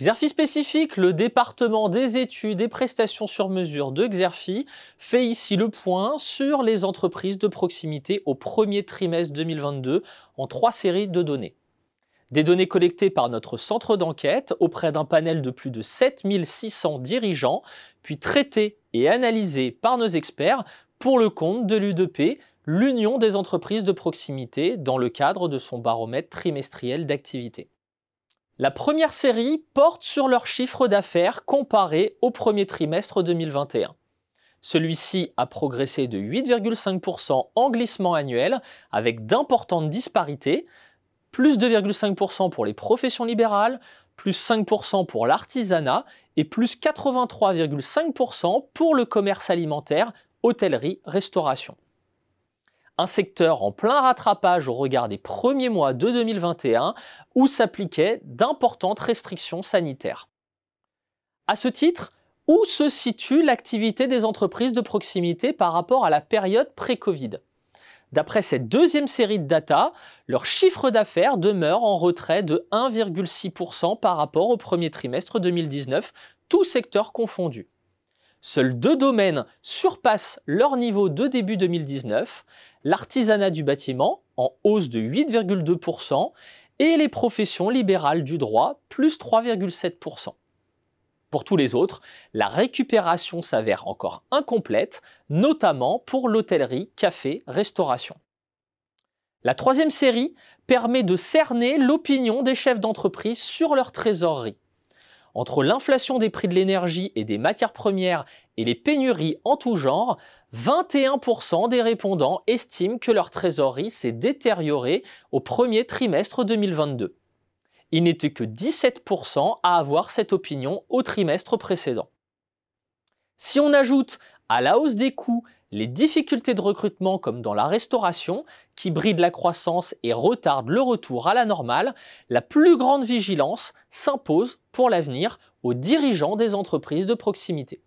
Xerfi spécifique, le département des études et prestations sur mesure de Xerfi fait ici le point sur les entreprises de proximité au premier trimestre 2022 en trois séries de données. Des données collectées par notre centre d'enquête auprès d'un panel de plus de 7600 dirigeants, puis traitées et analysées par nos experts pour le compte de l'UDP, l'Union des entreprises de proximité, dans le cadre de son baromètre trimestriel d'activité. La première série porte sur leur chiffre d'affaires comparé au premier trimestre 2021. Celui-ci a progressé de 8,5% en glissement annuel avec d'importantes disparités, plus 2,5% pour les professions libérales, plus 5% pour l'artisanat et plus 83,5% pour le commerce alimentaire, hôtellerie, restauration un secteur en plein rattrapage au regard des premiers mois de 2021 où s'appliquaient d'importantes restrictions sanitaires. À ce titre, où se situe l'activité des entreprises de proximité par rapport à la période pré-Covid D'après cette deuxième série de data, leur chiffre d'affaires demeure en retrait de 1,6% par rapport au premier trimestre 2019, tous secteurs confondus. Seuls deux domaines surpassent leur niveau de début 2019, l'artisanat du bâtiment, en hausse de 8,2%, et les professions libérales du droit, plus 3,7%. Pour tous les autres, la récupération s'avère encore incomplète, notamment pour l'hôtellerie, café, restauration. La troisième série permet de cerner l'opinion des chefs d'entreprise sur leur trésorerie entre l'inflation des prix de l'énergie et des matières premières et les pénuries en tout genre, 21% des répondants estiment que leur trésorerie s'est détériorée au premier trimestre 2022. Il n'était que 17% à avoir cette opinion au trimestre précédent. Si on ajoute à la hausse des coûts, les difficultés de recrutement comme dans la restauration, qui brident la croissance et retardent le retour à la normale, la plus grande vigilance s'impose pour l'avenir aux dirigeants des entreprises de proximité.